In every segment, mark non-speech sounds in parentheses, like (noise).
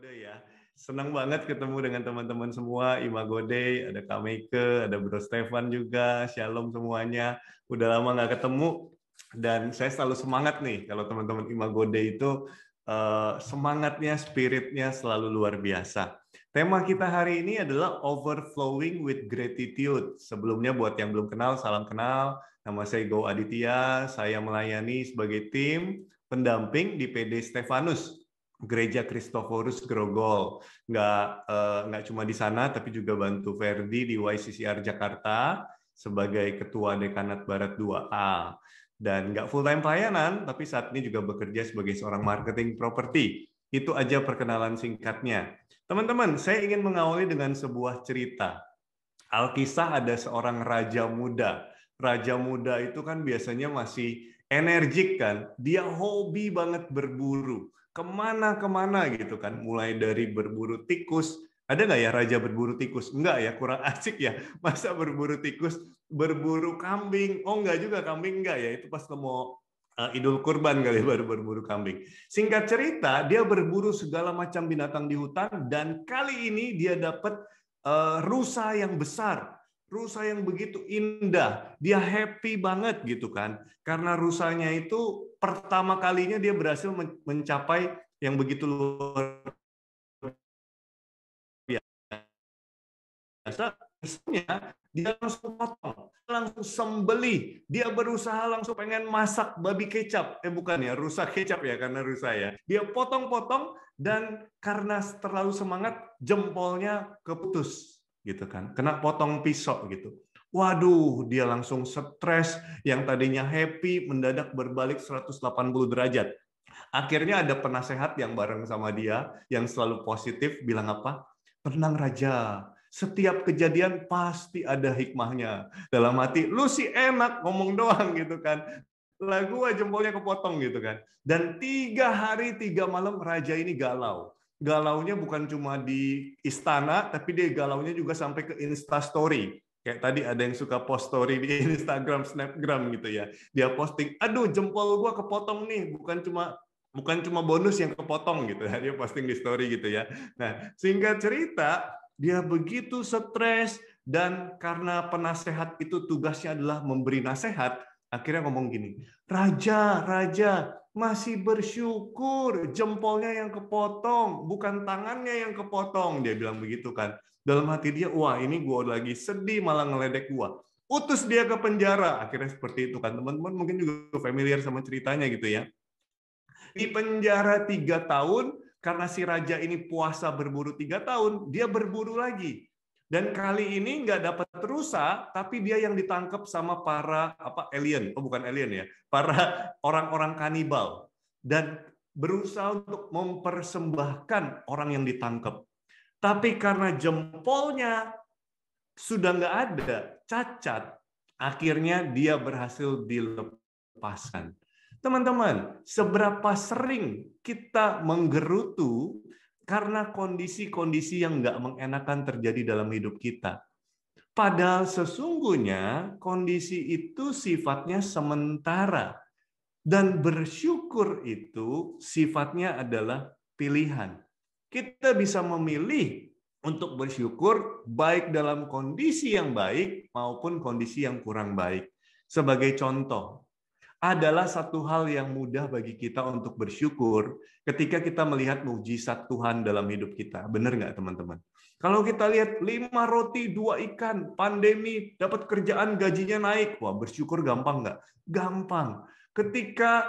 Gode ya. Senang banget ketemu dengan teman-teman semua Imago Day ada Kak Meike, ada Bro Stefan juga, Shalom semuanya. Udah lama nggak ketemu dan saya selalu semangat nih kalau teman-teman Imago Day itu eh, semangatnya, spiritnya selalu luar biasa. Tema kita hari ini adalah overflowing with gratitude. Sebelumnya buat yang belum kenal, salam kenal. Nama saya Go Aditya, saya melayani sebagai tim pendamping di PD Stefanus gereja Kristoforus Grogol. Nggak eh, nggak cuma di sana, tapi juga bantu Verdi di YCCR Jakarta sebagai Ketua Dekanat Barat 2A. Dan nggak full time pelayanan, tapi saat ini juga bekerja sebagai seorang marketing properti. Itu aja perkenalan singkatnya. Teman-teman, saya ingin mengawali dengan sebuah cerita. Alkisah ada seorang raja muda. Raja muda itu kan biasanya masih energik kan, dia hobi banget berburu kemana-kemana gitu kan, mulai dari berburu tikus, ada nggak ya raja berburu tikus? Enggak ya, kurang (laughs) asik ya. Masa berburu tikus, berburu kambing? Oh enggak juga, kambing enggak ya. Itu pas mau uh, eh, Idul Kurban kali ya, baru berburu kambing. Singkat cerita, dia berburu segala macam binatang di hutan dan kali ini dia dapat uh, eh, rusa yang besar rusa yang begitu indah. Dia happy banget gitu kan. Karena rusanya itu pertama kalinya dia berhasil mencapai yang begitu luar biasa misalnya dia langsung potong, langsung sembeli, dia berusaha langsung pengen masak babi kecap, eh bukan ya, rusak kecap ya karena rusak ya. Dia potong-potong dan karena terlalu semangat jempolnya keputus gitu kan, kena potong pisau gitu. Waduh, dia langsung stres, yang tadinya happy mendadak berbalik 180 derajat. Akhirnya ada penasehat yang bareng sama dia yang selalu positif bilang apa? Tenang raja, setiap kejadian pasti ada hikmahnya. Dalam hati, lu sih enak ngomong doang gitu kan Lagu aja jempolnya kepotong gitu kan. Dan tiga hari tiga malam raja ini galau. Galaunya bukan cuma di istana, tapi dia galaunya juga sampai ke instastory kayak tadi ada yang suka post story di (laughs) Instagram, Snapgram gitu ya. Dia posting, aduh jempol gue kepotong nih, bukan cuma bukan cuma bonus yang kepotong gitu ya. Dia posting di story gitu ya. Nah, sehingga cerita, dia begitu stres dan karena penasehat itu tugasnya adalah memberi nasihat, akhirnya ngomong gini, "Raja, raja, masih bersyukur jempolnya yang kepotong, bukan tangannya yang kepotong." Dia bilang begitu kan. Dalam hati dia, wah ini gue lagi sedih malah ngeledek gue. Utus dia ke penjara. Akhirnya seperti itu kan teman-teman mungkin juga familiar sama ceritanya gitu ya. Di penjara tiga tahun karena si raja ini puasa berburu tiga tahun, dia berburu lagi. Dan kali ini nggak dapat rusa, tapi dia yang ditangkap sama para apa alien, oh bukan alien ya, para orang-orang kanibal. Dan berusaha untuk mempersembahkan orang yang ditangkap. Tapi karena jempolnya sudah nggak ada, cacat, akhirnya dia berhasil dilepaskan. Teman-teman, seberapa sering kita menggerutu karena kondisi-kondisi yang nggak mengenakan terjadi dalam hidup kita. Padahal sesungguhnya kondisi itu sifatnya sementara. Dan bersyukur itu sifatnya adalah pilihan kita bisa memilih untuk bersyukur baik dalam kondisi yang baik maupun kondisi yang kurang baik. Sebagai contoh, adalah satu hal yang mudah bagi kita untuk bersyukur ketika kita melihat mujizat Tuhan dalam hidup kita. Benar nggak teman-teman? Kalau kita lihat lima roti, dua ikan, pandemi, dapat kerjaan gajinya naik. Wah bersyukur gampang nggak? Gampang. Ketika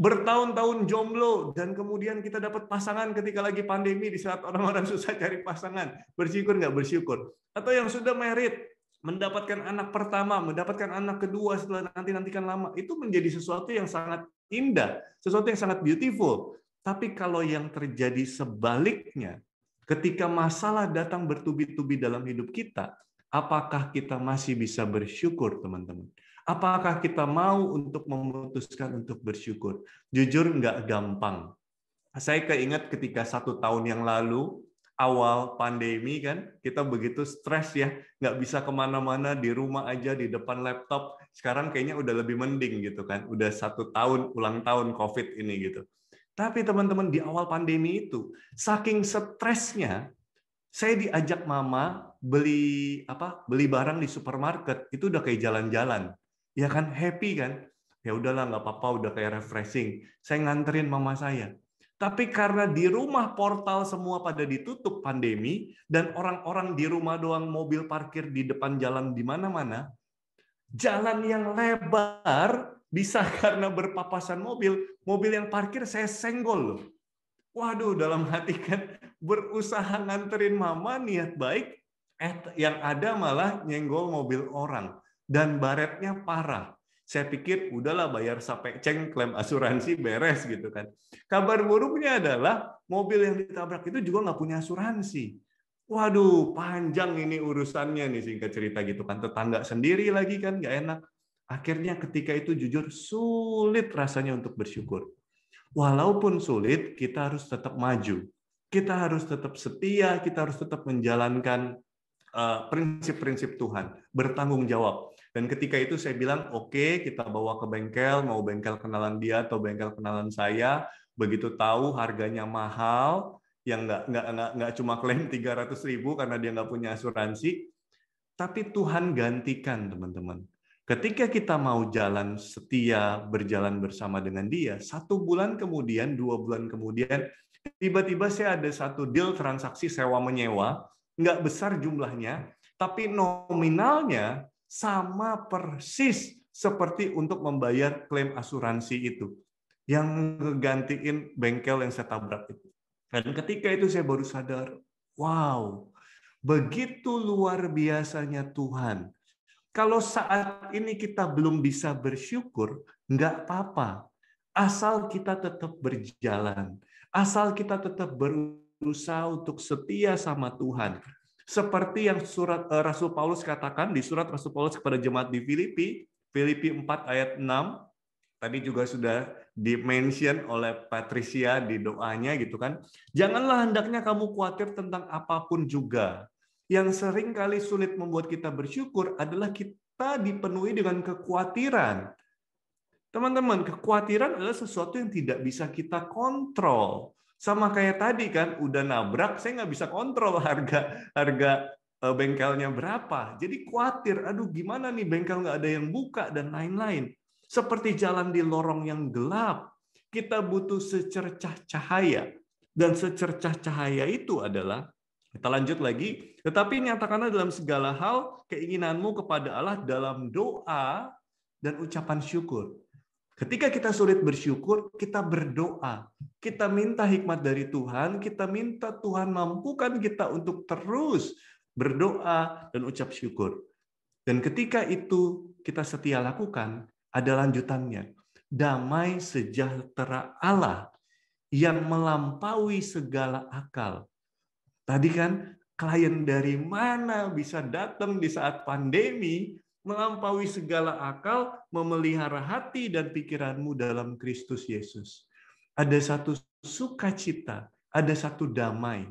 bertahun-tahun jomblo dan kemudian kita dapat pasangan ketika lagi pandemi di saat orang-orang (laughs) susah cari pasangan bersyukur nggak bersyukur atau yang sudah merit mendapatkan anak pertama mendapatkan anak kedua setelah nanti nantikan lama itu menjadi sesuatu yang sangat indah sesuatu yang sangat beautiful tapi kalau yang terjadi sebaliknya ketika masalah datang bertubi-tubi dalam hidup kita apakah kita masih bisa bersyukur teman-teman Apakah kita mau untuk memutuskan untuk bersyukur? Jujur nggak gampang. Saya keinget ketika satu tahun yang lalu, awal pandemi kan, kita begitu stres ya, nggak bisa kemana-mana, di rumah aja, di depan laptop. Sekarang kayaknya udah lebih mending gitu kan, udah satu tahun, ulang tahun COVID ini gitu. Tapi teman-teman di awal pandemi itu, saking stresnya, saya diajak mama beli apa beli barang di supermarket itu udah kayak jalan-jalan ya kan happy kan ya udahlah nggak apa-apa udah kayak refreshing saya nganterin mama saya tapi karena di rumah portal semua pada ditutup pandemi dan orang-orang di rumah doang mobil parkir di depan jalan di mana-mana, jalan yang lebar bisa (laughs) karena berpapasan mobil, mobil yang parkir saya senggol loh. Waduh, dalam hati kan berusaha nganterin mama niat baik, eh, yang ada malah nyenggol mobil orang dan baretnya parah. Saya pikir udahlah bayar sampai ceng klaim asuransi beres gitu kan. Kabar buruknya adalah mobil yang ditabrak itu juga nggak punya asuransi. Waduh, panjang ini urusannya nih singkat cerita gitu kan. Tetangga sendiri lagi kan nggak enak. Akhirnya ketika itu jujur sulit rasanya untuk bersyukur. Walaupun sulit, kita harus tetap maju. Kita harus tetap setia, kita harus tetap menjalankan eh, prinsip-prinsip Tuhan, bertanggung jawab. Dan ketika itu saya bilang, oke okay, kita bawa ke bengkel, mau bengkel kenalan dia atau bengkel kenalan saya, begitu tahu harganya mahal, yang nggak nggak nggak nggak cuma klaim 300 ribu karena dia nggak punya asuransi, tapi Tuhan gantikan teman-teman. Ketika kita mau jalan setia berjalan bersama dengan Dia, satu bulan kemudian, dua bulan kemudian, tiba-tiba saya ada satu deal transaksi sewa menyewa, nggak besar jumlahnya, tapi nominalnya sama persis seperti untuk membayar klaim asuransi itu yang gantiin bengkel yang saya tabrak itu. Dan ketika itu saya baru sadar, wow, begitu luar biasanya Tuhan. Kalau saat ini kita belum bisa bersyukur, nggak apa-apa. Asal kita tetap berjalan, asal kita tetap berusaha untuk setia sama Tuhan, seperti yang surat eh, Rasul Paulus katakan di surat Rasul Paulus kepada jemaat di Filipi, Filipi 4 ayat 6, tadi juga sudah dimention oleh Patricia di doanya gitu kan. Janganlah hendaknya kamu khawatir tentang apapun juga. Yang sering kali sulit membuat kita bersyukur adalah kita dipenuhi dengan kekhawatiran. Teman-teman, kekhawatiran adalah sesuatu yang tidak bisa kita kontrol sama kayak tadi kan udah nabrak saya nggak bisa kontrol harga harga e, bengkelnya berapa jadi khawatir aduh gimana nih bengkel nggak ada yang buka dan lain-lain seperti jalan di lorong yang gelap kita butuh secercah cahaya dan secercah cahaya itu adalah kita lanjut lagi tetapi nyatakanlah dalam segala hal keinginanmu kepada Allah dalam doa dan ucapan syukur Ketika kita sulit bersyukur, kita berdoa. Kita minta hikmat dari Tuhan, kita minta Tuhan mampukan kita untuk terus berdoa dan ucap syukur. Dan ketika itu kita setia lakukan, ada lanjutannya. Damai sejahtera Allah yang melampaui segala akal. Tadi kan klien dari mana bisa datang di saat pandemi melampaui segala akal, memelihara hati dan pikiranmu dalam Kristus Yesus. Ada satu sukacita, ada satu damai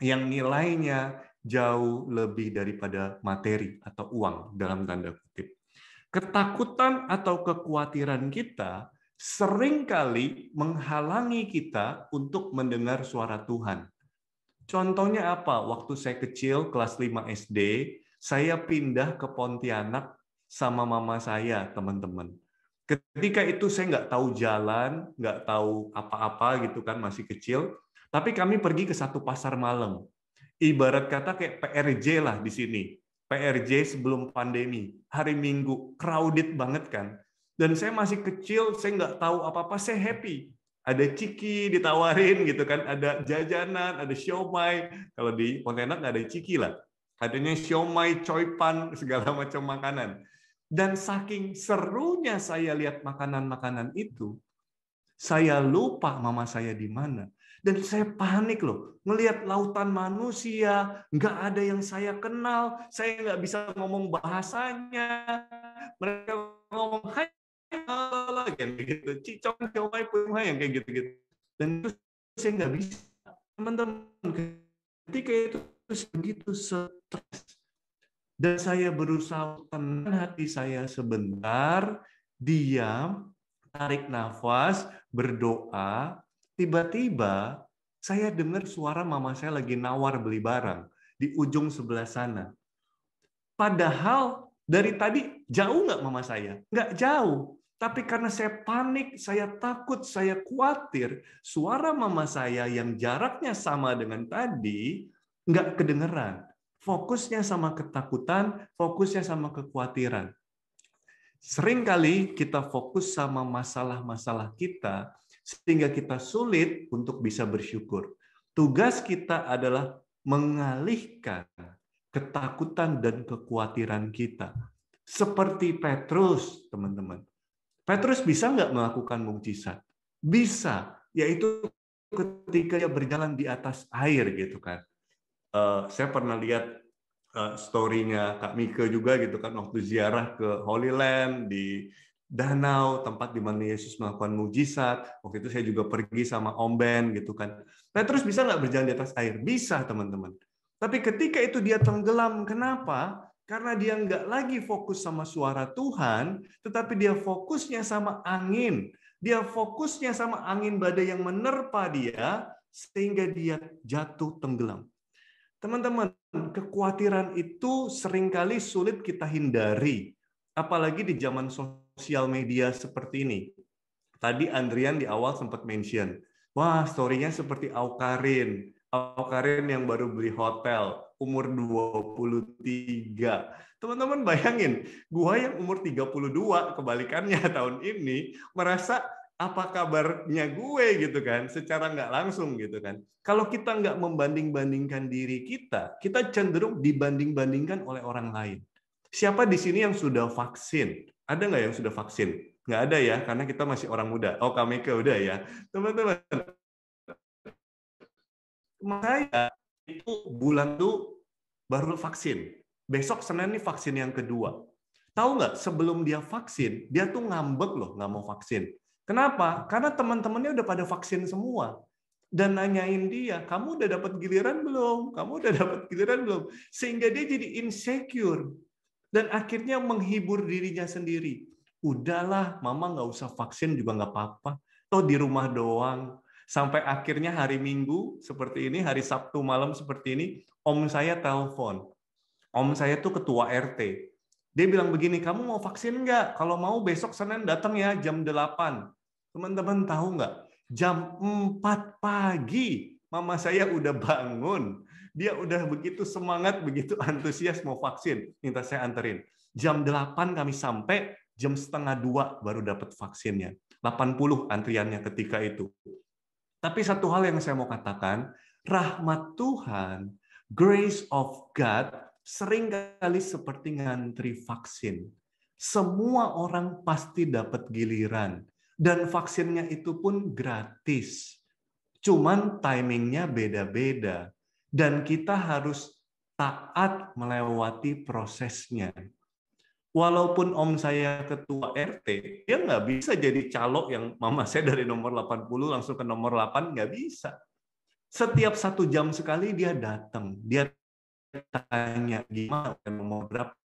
yang nilainya jauh lebih daripada materi atau uang dalam tanda kutip. Ketakutan atau kekhawatiran kita seringkali menghalangi kita untuk mendengar suara Tuhan. Contohnya apa? Waktu saya kecil, kelas 5 SD, saya pindah ke Pontianak sama mama saya, teman-teman. Ketika itu saya nggak tahu jalan, nggak tahu apa-apa gitu kan, masih kecil. Tapi kami pergi ke satu pasar malam. Ibarat kata kayak PRJ lah di sini. PRJ sebelum pandemi, hari Minggu, crowded banget kan. Dan saya masih kecil, saya nggak tahu apa-apa, saya happy. Ada ciki ditawarin gitu kan, ada jajanan, ada siomay. Kalau di Pontianak nggak ada ciki lah adanya siomay, coipan, (laughs) segala macam makanan. Dan saking serunya saya lihat makanan-makanan itu, saya lupa mama saya di mana. Dan saya panik loh, melihat lautan manusia, nggak ada yang saya kenal, saya nggak bisa ngomong bahasanya. Mereka ngomong hai, gitu, cicong, siomay, pumai, yang kayak gitu-gitu. Dan itu saya nggak bisa. Teman-teman, ketika itu begitu stres. Dan saya berusaha tenang hati saya sebentar, diam, tarik nafas, berdoa. Tiba-tiba saya dengar suara mama saya lagi nawar beli barang di ujung sebelah sana. Padahal dari tadi jauh nggak mama saya? Nggak jauh. Tapi karena saya panik, saya takut, saya khawatir, suara mama saya yang jaraknya sama dengan tadi nggak kedengeran fokusnya sama ketakutan, fokusnya sama kekhawatiran. Seringkali kita fokus sama masalah-masalah kita, sehingga kita sulit untuk bisa bersyukur. Tugas kita adalah mengalihkan ketakutan dan kekhawatiran kita. Seperti Petrus, teman-teman. Petrus bisa nggak melakukan mukjizat? Bisa, yaitu ketika dia berjalan di atas air gitu kan uh, saya pernah lihat uh, story-nya Kak Mika juga gitu kan waktu ziarah ke Holy Land di danau tempat di mana Yesus melakukan mujizat waktu itu saya juga pergi sama Om Ben gitu kan nah terus bisa nggak berjalan di atas air bisa teman-teman tapi ketika itu dia tenggelam kenapa karena dia nggak lagi fokus sama suara Tuhan tetapi dia fokusnya sama angin dia fokusnya sama angin badai yang menerpa dia sehingga dia jatuh tenggelam Teman-teman, kekhawatiran itu seringkali sulit kita hindari, apalagi di zaman sosial media seperti ini. Tadi Andrian di awal sempat mention, wah story-nya seperti Aukarin, Aukarin yang baru beli hotel, umur 23. Teman-teman bayangin, gua yang umur 32 kebalikannya (laughs) tahun ini merasa apa kabarnya gue gitu kan secara nggak langsung gitu kan kalau kita nggak membanding bandingkan diri kita kita cenderung dibanding bandingkan oleh orang lain siapa di sini yang sudah vaksin ada nggak yang sudah vaksin nggak ada ya karena kita masih orang muda oh kami ke udah ya teman-teman saya itu bulan tuh baru vaksin besok senin ini vaksin yang kedua tahu nggak sebelum dia vaksin dia tuh ngambek loh nggak mau vaksin Kenapa? Karena teman-temannya udah pada vaksin semua dan nanyain dia, kamu udah dapat giliran belum? Kamu udah dapat giliran belum? Sehingga dia jadi insecure dan akhirnya menghibur dirinya sendiri. Udahlah, mama nggak usah vaksin juga nggak apa-apa. Toh di rumah doang. Sampai akhirnya hari Minggu seperti ini, hari Sabtu malam seperti ini, om saya telepon. Om saya tuh ketua RT. Dia bilang begini, kamu mau vaksin nggak? Kalau mau besok Senin datang ya jam 8 Teman-teman tahu nggak? Jam 4 pagi mama saya udah bangun. Dia udah begitu semangat, begitu antusias mau vaksin. Minta saya anterin. Jam 8 kami sampai, jam setengah dua baru dapat vaksinnya. 80 antriannya ketika itu. Tapi satu hal yang saya mau katakan, rahmat Tuhan, grace of God, seringkali seperti ngantri vaksin. Semua orang pasti dapat giliran. Dan vaksinnya itu pun gratis. Cuman timingnya beda-beda. Dan kita harus taat melewati prosesnya. Walaupun om saya ketua RT, dia nggak bisa jadi calok yang mama saya dari nomor 80 langsung ke nomor 8, nggak bisa. Setiap satu jam sekali dia datang, dia tanya gimana nomor berapa,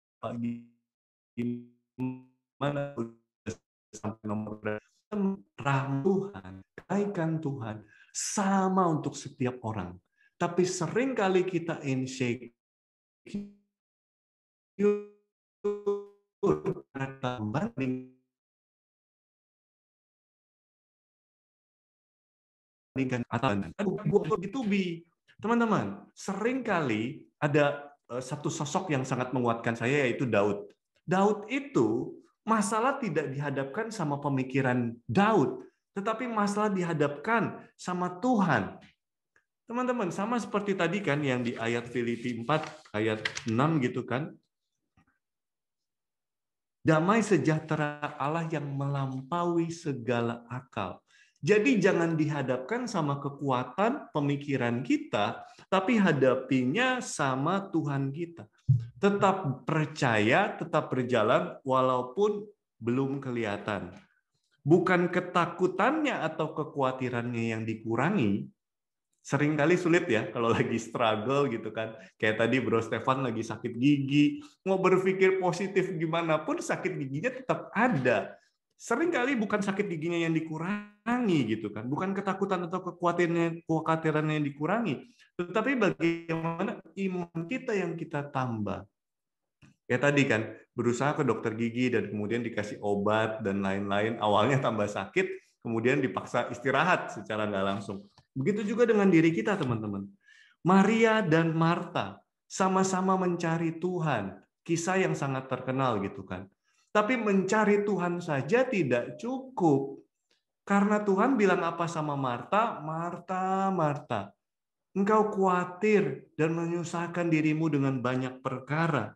gimana sampai nomor berapa rahmat Tuhan, kebaikan Tuhan sama untuk setiap orang. Tapi seringkali kita insecure membandingkan atau itu bi teman-teman seringkali ada eh, satu sosok yang sangat menguatkan saya yaitu Daud Daud itu Masalah tidak dihadapkan sama pemikiran Daud, tetapi masalah dihadapkan sama Tuhan. Teman-teman, sama seperti tadi kan yang di ayat Filipi 4 ayat 6 gitu kan. Damai sejahtera Allah yang melampaui segala akal. Jadi jangan dihadapkan sama kekuatan pemikiran kita, tapi hadapinya sama Tuhan kita tetap percaya, tetap berjalan walaupun belum kelihatan. Bukan ketakutannya atau kekhawatirannya yang dikurangi, seringkali sulit ya kalau (laughs) lagi struggle gitu kan. Kayak tadi Bro Stefan lagi sakit gigi, mau berpikir positif gimana pun sakit giginya tetap ada sering kali bukan sakit giginya yang dikurangi gitu kan, bukan ketakutan atau kekhawatirannya kekhawatirannya yang dikurangi, tetapi bagaimana imun kita yang kita tambah. Ya tadi kan berusaha ke dokter gigi dan kemudian dikasih obat dan lain-lain, awalnya tambah sakit, kemudian dipaksa istirahat secara nggak langsung. Begitu juga dengan diri kita teman-teman. Maria dan Marta sama-sama mencari Tuhan, kisah yang sangat terkenal gitu kan tapi mencari Tuhan saja tidak cukup. Karena Tuhan bilang apa sama Marta? Marta, Marta, engkau khawatir dan menyusahkan dirimu dengan banyak perkara.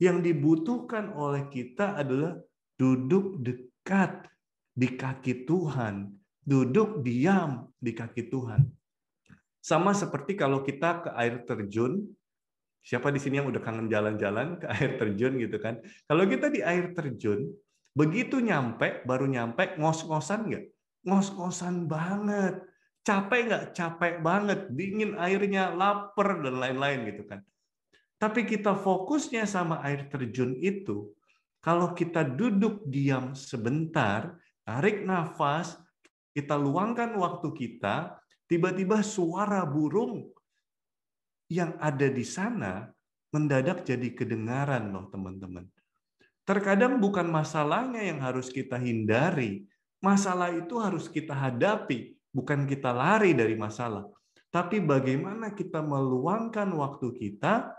Yang dibutuhkan oleh kita adalah duduk dekat di kaki Tuhan, duduk diam di kaki Tuhan. Sama seperti kalau kita ke air terjun, Siapa di sini yang udah kangen jalan-jalan ke (laughs) air terjun gitu kan? Kalau kita di air terjun, begitu nyampe, baru nyampe, ngos-ngosan nggak? Ngos-ngosan banget. Capek nggak? Capek banget. Dingin airnya, lapar, dan lain-lain gitu kan. Tapi kita fokusnya sama air terjun itu, kalau kita duduk diam sebentar, tarik nafas, kita luangkan waktu kita, tiba-tiba suara burung yang ada di sana mendadak jadi kedengaran loh teman-teman. Terkadang bukan masalahnya yang harus kita hindari, masalah itu harus kita hadapi, bukan kita lari dari masalah. Tapi bagaimana kita meluangkan waktu kita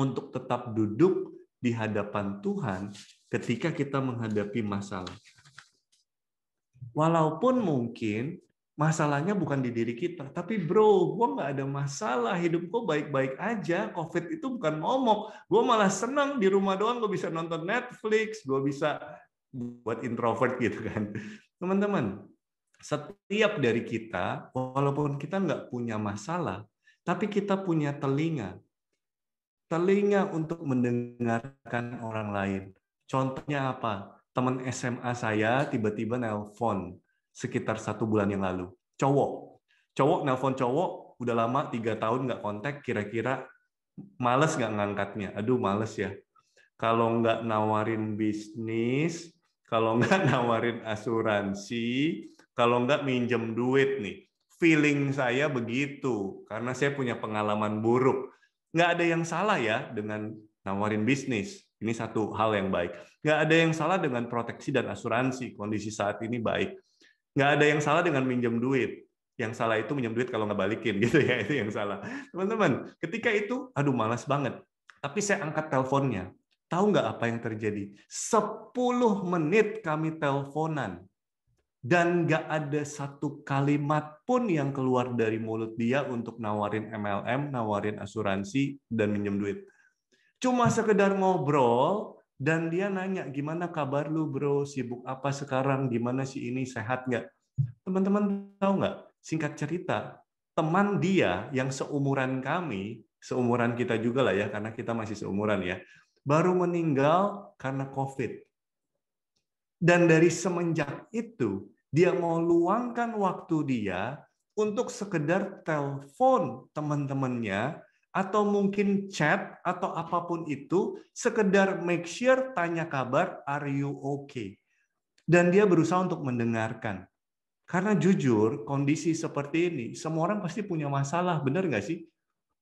untuk tetap duduk di hadapan Tuhan ketika kita menghadapi masalah. Walaupun mungkin Masalahnya bukan di diri kita, tapi bro, gue nggak ada masalah, hidup gue baik-baik aja. Covid itu bukan momok, gue malah senang di rumah doang, gue bisa nonton Netflix, gue bisa buat introvert gitu kan. Teman-teman, setiap dari kita, walaupun kita nggak punya masalah, tapi kita punya telinga, telinga untuk mendengarkan orang lain. Contohnya apa? Teman SMA saya tiba-tiba nelpon, sekitar satu bulan yang lalu. Cowok, cowok nelpon cowok udah lama tiga tahun nggak kontak, kira-kira males nggak ngangkatnya. Aduh males ya. Kalau nggak nawarin bisnis, kalau nggak (laughs) nawarin asuransi, kalau nggak minjem duit nih. Feeling saya begitu karena saya punya pengalaman buruk. Nggak ada yang salah ya dengan nawarin bisnis. Ini satu hal yang baik. Nggak ada yang salah dengan proteksi dan asuransi. Kondisi saat ini baik nggak ada yang salah dengan minjem duit yang salah itu minjem duit kalau nggak balikin (laughs) gitu ya itu yang salah teman-teman ketika itu aduh malas banget tapi saya angkat teleponnya tahu nggak apa yang terjadi Sepuluh menit kami teleponan dan nggak ada satu kalimat pun yang keluar dari mulut dia untuk nawarin MLM, nawarin asuransi, dan minjem duit. Cuma sekedar ngobrol, dan dia nanya gimana kabar lu bro sibuk apa sekarang gimana sih ini sehat nggak teman-teman tahu nggak singkat cerita teman dia yang seumuran kami seumuran kita juga lah ya karena kita masih seumuran ya baru meninggal karena covid dan dari semenjak itu dia mau luangkan waktu dia untuk sekedar telepon teman-temannya atau mungkin chat atau apapun itu sekedar make sure tanya kabar are you okay dan dia berusaha untuk mendengarkan karena jujur kondisi seperti ini semua orang pasti punya masalah benar nggak sih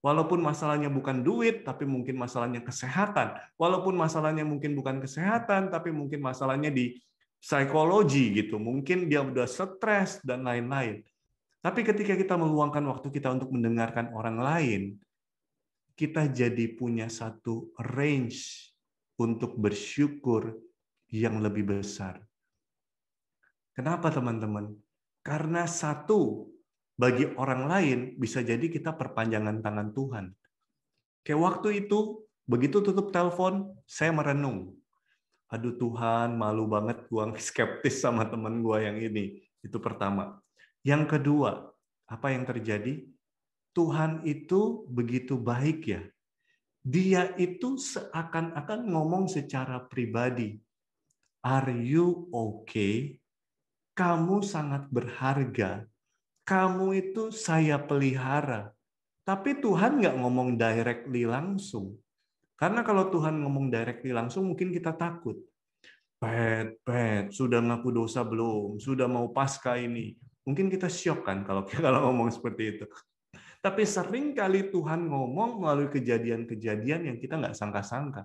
walaupun masalahnya bukan duit tapi mungkin masalahnya kesehatan walaupun masalahnya mungkin bukan kesehatan tapi mungkin masalahnya di psikologi gitu mungkin dia udah stres dan lain-lain tapi ketika kita meluangkan waktu kita untuk mendengarkan orang lain, kita jadi punya satu range untuk bersyukur yang lebih besar. Kenapa teman-teman? Karena satu, bagi orang lain bisa jadi kita perpanjangan tangan Tuhan. Kayak waktu itu, begitu tutup telepon, saya merenung. Aduh Tuhan, malu banget gua (laughs) skeptis sama teman gua yang ini. Itu pertama. Yang kedua, apa yang terjadi? Tuhan itu begitu baik ya. Dia itu seakan-akan ngomong secara pribadi. Are you okay? Kamu sangat berharga. Kamu itu saya pelihara. Tapi Tuhan nggak ngomong directly langsung. Karena kalau Tuhan ngomong directly langsung mungkin kita takut. Pet, pet, sudah ngaku dosa belum? Sudah mau pasca ini? Mungkin kita shock kan kalau kalau (laughs) ngomong seperti itu. Tapi sering kali Tuhan ngomong melalui kejadian-kejadian yang kita nggak sangka-sangka.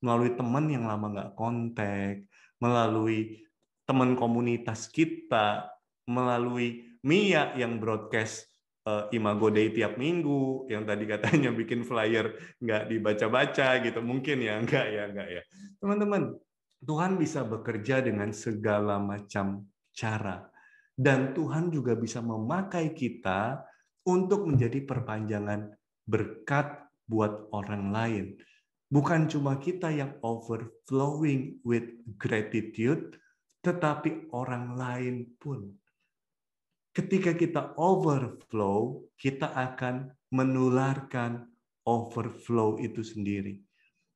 Melalui teman yang lama nggak kontak, melalui teman komunitas kita, melalui Mia yang broadcast uh, Imago Day tiap minggu, yang tadi katanya (laughs) bikin flyer nggak dibaca-baca gitu. Mungkin ya, nggak ya, nggak ya. Teman-teman, Tuhan bisa bekerja dengan segala macam cara. Dan Tuhan juga bisa memakai kita untuk menjadi perpanjangan berkat buat orang lain. Bukan cuma kita yang overflowing with gratitude, tetapi orang lain pun. Ketika kita overflow, kita akan menularkan overflow itu sendiri.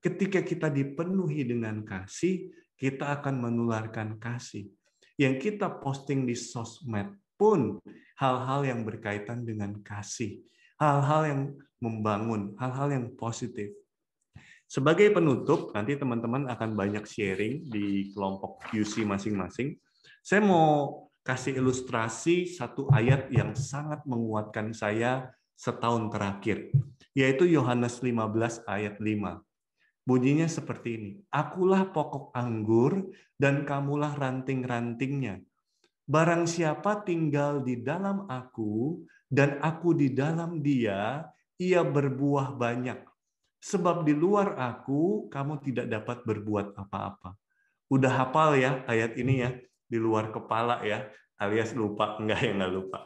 Ketika kita dipenuhi dengan kasih, kita akan menularkan kasih. Yang kita posting di sosmed pun hal-hal yang berkaitan dengan kasih, hal-hal yang membangun, hal-hal yang positif. Sebagai penutup, nanti teman-teman akan banyak sharing di kelompok QC masing-masing. Saya mau kasih ilustrasi satu ayat yang sangat menguatkan saya setahun terakhir, yaitu Yohanes 15 ayat 5. Bunyinya seperti ini, Akulah pokok anggur dan kamulah ranting-rantingnya Barang siapa tinggal di dalam aku dan aku di dalam dia, ia berbuah banyak. Sebab di luar aku, kamu tidak dapat berbuat apa-apa. Udah hafal ya ayat ini ya, di luar kepala ya, alias lupa. Enggak ya, enggak lupa.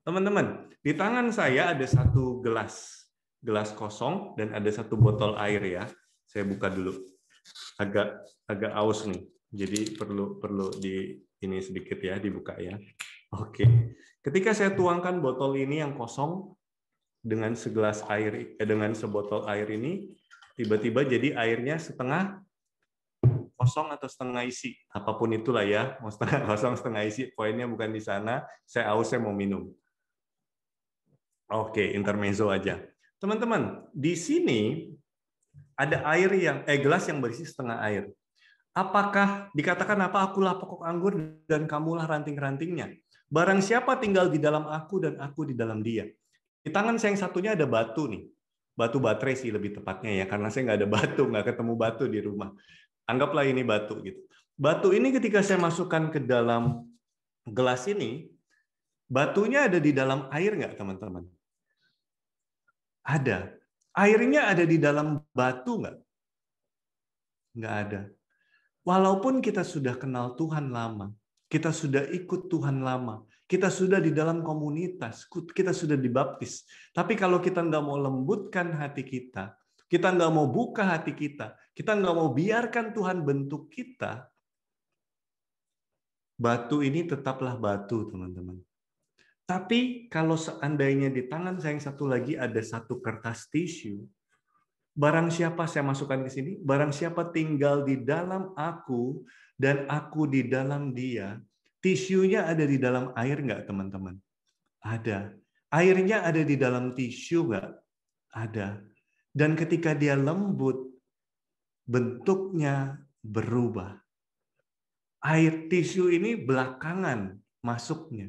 Teman-teman, di tangan saya ada satu gelas. Gelas kosong dan ada satu botol air ya. Saya buka dulu. Agak agak aus nih. Jadi perlu perlu di ini sedikit ya dibuka ya. Oke. Ketika saya tuangkan botol ini yang kosong dengan segelas air eh, dengan sebotol air ini tiba-tiba jadi airnya setengah kosong atau setengah isi, apapun itulah ya, setengah (laughs) kosong setengah isi, poinnya bukan di sana, saya aus saya mau minum. Oke, intermezzo aja. Teman-teman, di sini ada air yang eh gelas yang berisi setengah air. Apakah dikatakan apa akulah pokok anggur dan kamulah ranting-rantingnya? Barang siapa tinggal di dalam aku dan aku di dalam dia. Di tangan saya yang satunya ada batu nih. Batu baterai sih lebih tepatnya ya, karena saya nggak ada batu, nggak ketemu batu di rumah. Anggaplah ini batu gitu. Batu ini ketika saya masukkan ke dalam gelas ini, batunya ada di dalam air nggak teman-teman? Ada. Airnya ada di dalam batu nggak? Nggak ada walaupun kita sudah kenal Tuhan lama, kita sudah ikut Tuhan lama, kita sudah di dalam komunitas, kita sudah dibaptis. Tapi kalau kita nggak mau lembutkan hati kita, kita nggak mau buka hati kita, kita nggak mau biarkan Tuhan bentuk kita, batu ini tetaplah batu, teman-teman. Tapi kalau seandainya di tangan saya yang satu lagi ada satu kertas tisu, Barang siapa saya masukkan ke sini, barang siapa tinggal di dalam aku dan aku di dalam dia, tisunya ada di dalam air nggak teman-teman? Ada. Airnya ada di dalam tisu nggak? Ada. Dan ketika dia lembut, bentuknya berubah. Air tisu ini belakangan masuknya.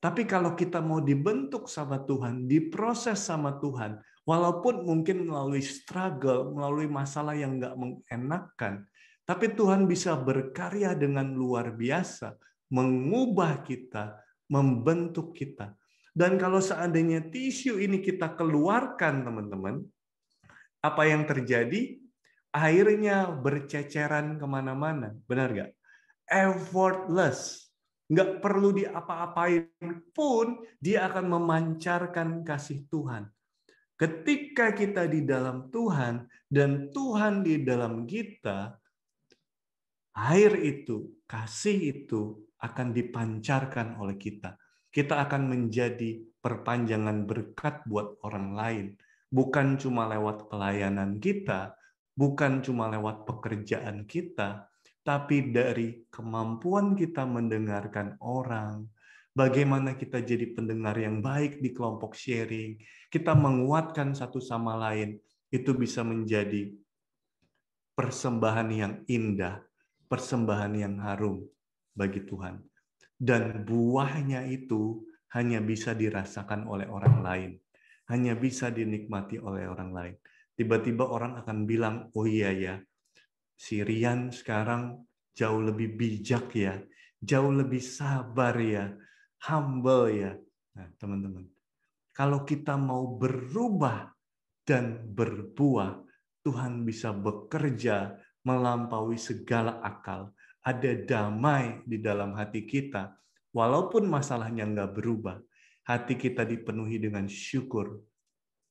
Tapi kalau kita mau dibentuk sama Tuhan, diproses sama Tuhan, Walaupun mungkin melalui struggle, melalui masalah yang nggak mengenakan, tapi Tuhan bisa berkarya dengan luar biasa, mengubah kita, membentuk kita. Dan kalau seandainya tisu ini kita keluarkan, teman-teman, apa yang terjadi? Airnya berceceran kemana-mana. Benar nggak? Effortless. Nggak perlu diapa-apain pun, dia akan memancarkan kasih Tuhan. Ketika kita di dalam Tuhan dan Tuhan di dalam kita, air itu, kasih itu akan dipancarkan oleh kita. Kita akan menjadi perpanjangan berkat buat orang lain, bukan cuma lewat pelayanan kita, bukan cuma lewat pekerjaan kita, tapi dari kemampuan kita mendengarkan orang, bagaimana kita jadi pendengar yang baik di kelompok sharing, kita menguatkan satu sama lain, itu bisa menjadi persembahan yang indah, persembahan yang harum bagi Tuhan. Dan buahnya itu hanya bisa dirasakan oleh orang lain, hanya bisa dinikmati oleh orang lain. Tiba-tiba orang akan bilang, "Oh iya ya, si Rian sekarang jauh lebih bijak ya, jauh lebih sabar ya, humble ya, teman nah, teman-teman. Kalau kita mau berubah dan berbuah, Tuhan bisa bekerja melampaui segala akal. Ada damai di dalam hati kita, walaupun masalahnya nggak berubah. Hati kita dipenuhi dengan syukur,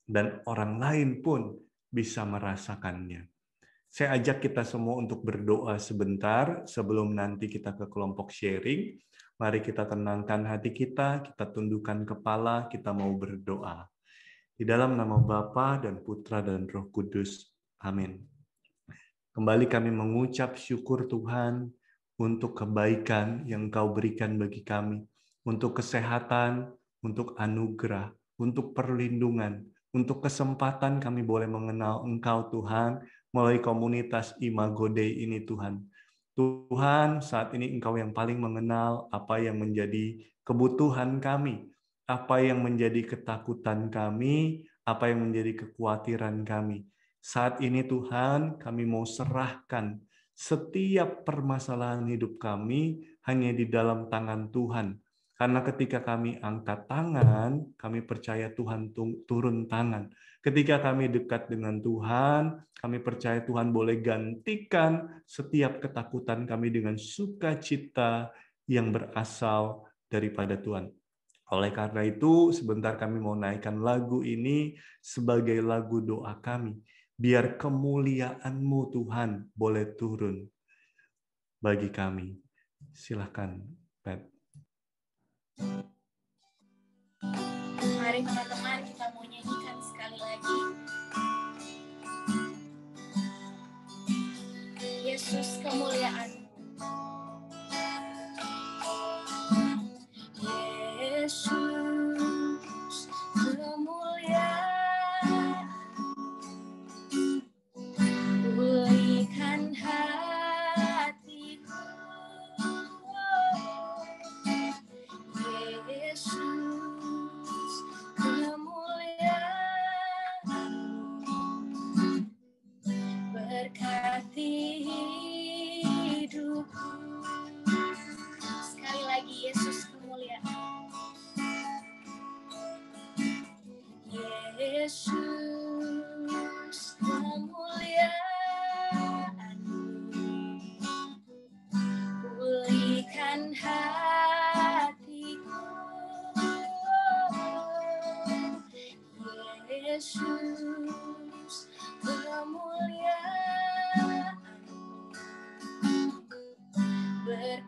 dan orang lain pun bisa merasakannya. Saya ajak kita semua untuk berdoa sebentar sebelum nanti kita ke kelompok sharing. Mari kita tenangkan hati kita, kita tundukkan kepala, kita mau berdoa. Di dalam nama Bapa dan Putra dan Roh Kudus. Amin. Kembali kami mengucap syukur Tuhan untuk kebaikan yang Engkau berikan bagi kami, untuk kesehatan, untuk anugerah, untuk perlindungan, untuk kesempatan kami boleh mengenal Engkau Tuhan melalui komunitas Imago Dei ini Tuhan. Tuhan, saat ini Engkau yang paling mengenal apa yang menjadi kebutuhan kami, apa yang menjadi ketakutan kami, apa yang menjadi kekhawatiran kami. Saat ini Tuhan, kami mau serahkan setiap permasalahan hidup kami hanya di dalam tangan Tuhan. Karena ketika kami angkat tangan, kami percaya Tuhan turun tangan. Ketika kami dekat dengan Tuhan, kami percaya Tuhan boleh gantikan setiap ketakutan kami dengan sukacita yang berasal daripada Tuhan. Oleh karena itu, sebentar kami mau naikkan lagu ini sebagai lagu doa kami. Biar kemuliaanmu Tuhan boleh turun bagi kami. Silahkan, Pat. Mari teman-teman kita mau nyanyikan sekali lagi. Yesus kemuliaan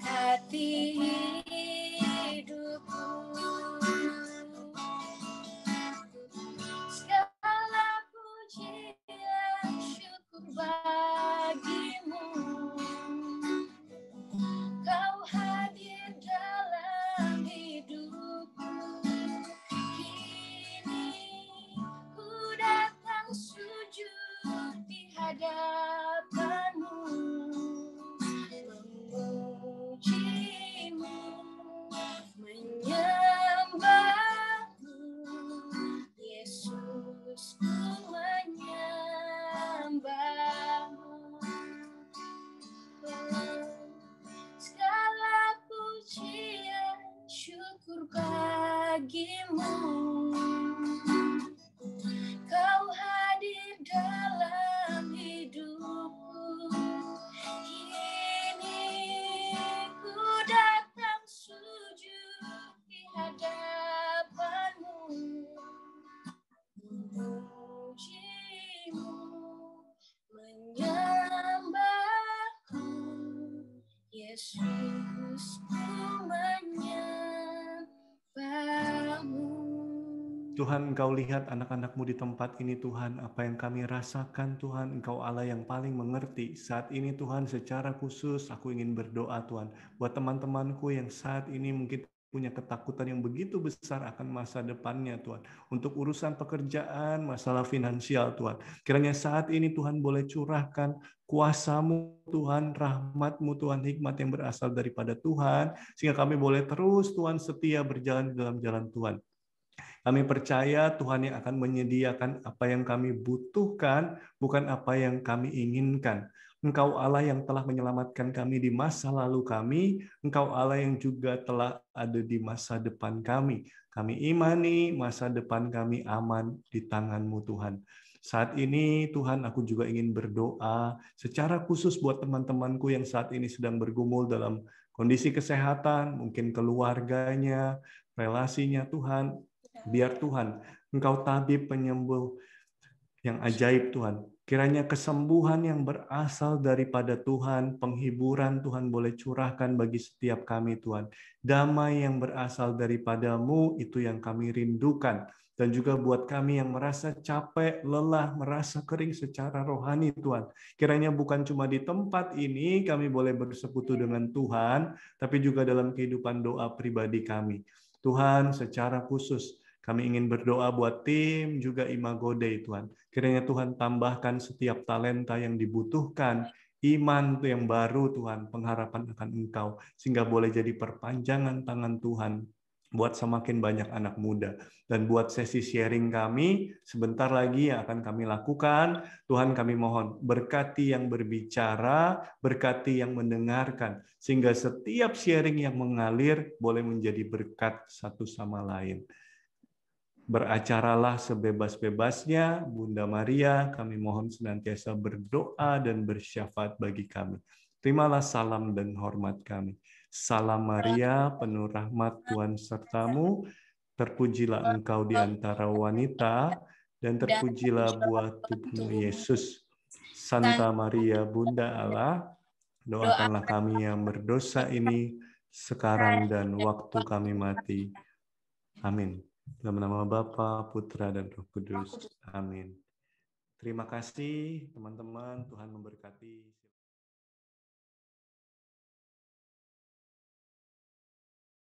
at the Tuhan engkau lihat anak-anakmu di tempat ini Tuhan, apa yang kami rasakan Tuhan, engkau Allah yang paling mengerti. Saat ini Tuhan secara khusus aku ingin berdoa Tuhan, buat teman-temanku yang saat ini mungkin punya ketakutan yang begitu besar akan masa depannya Tuhan. Untuk urusan pekerjaan, masalah finansial Tuhan. Kiranya saat ini Tuhan boleh curahkan kuasamu Tuhan, rahmatmu Tuhan, hikmat yang berasal daripada Tuhan. Sehingga kami boleh terus Tuhan setia berjalan di dalam jalan Tuhan. Kami percaya Tuhan yang akan menyediakan apa yang kami butuhkan, bukan apa yang kami inginkan. Engkau Allah yang telah menyelamatkan kami di masa lalu kami, Engkau Allah yang juga telah ada di masa depan kami. Kami imani masa depan kami aman di tanganmu Tuhan. Saat ini Tuhan aku juga ingin berdoa secara khusus buat teman-temanku yang saat ini sedang bergumul dalam kondisi kesehatan, mungkin keluarganya, relasinya Tuhan, Biar Tuhan, Engkau tabib penyembuh yang ajaib Tuhan. Kiranya kesembuhan yang berasal daripada Tuhan, penghiburan Tuhan boleh curahkan bagi setiap kami Tuhan. Damai yang berasal daripadamu itu yang kami rindukan. Dan juga buat kami yang merasa capek, lelah, merasa kering secara rohani Tuhan. Kiranya bukan cuma di tempat ini kami boleh bersekutu dengan Tuhan, tapi juga dalam kehidupan doa pribadi kami. Tuhan secara khusus kami ingin berdoa buat tim juga Imago Dei, Tuhan. Kiranya Tuhan tambahkan setiap talenta yang dibutuhkan, iman yang baru, Tuhan, pengharapan akan Engkau, sehingga boleh jadi perpanjangan tangan Tuhan buat semakin banyak anak muda. Dan buat sesi sharing kami, sebentar lagi yang akan kami lakukan. Tuhan kami mohon berkati yang berbicara, berkati yang mendengarkan, sehingga setiap sharing yang mengalir boleh menjadi berkat satu sama lain beracaralah sebebas-bebasnya. Bunda Maria, kami mohon senantiasa berdoa dan bersyafaat bagi kami. Terimalah salam dan hormat kami. Salam Maria, penuh rahmat Tuhan sertamu, terpujilah engkau di antara wanita, dan terpujilah buah tubuhmu Yesus. Santa Maria, Bunda Allah, doakanlah kami yang berdosa ini, sekarang dan waktu kami mati. Amin. Dalam nama Bapa, Putra, dan Roh Kudus. Amin. Terima kasih teman-teman. Tuhan memberkati.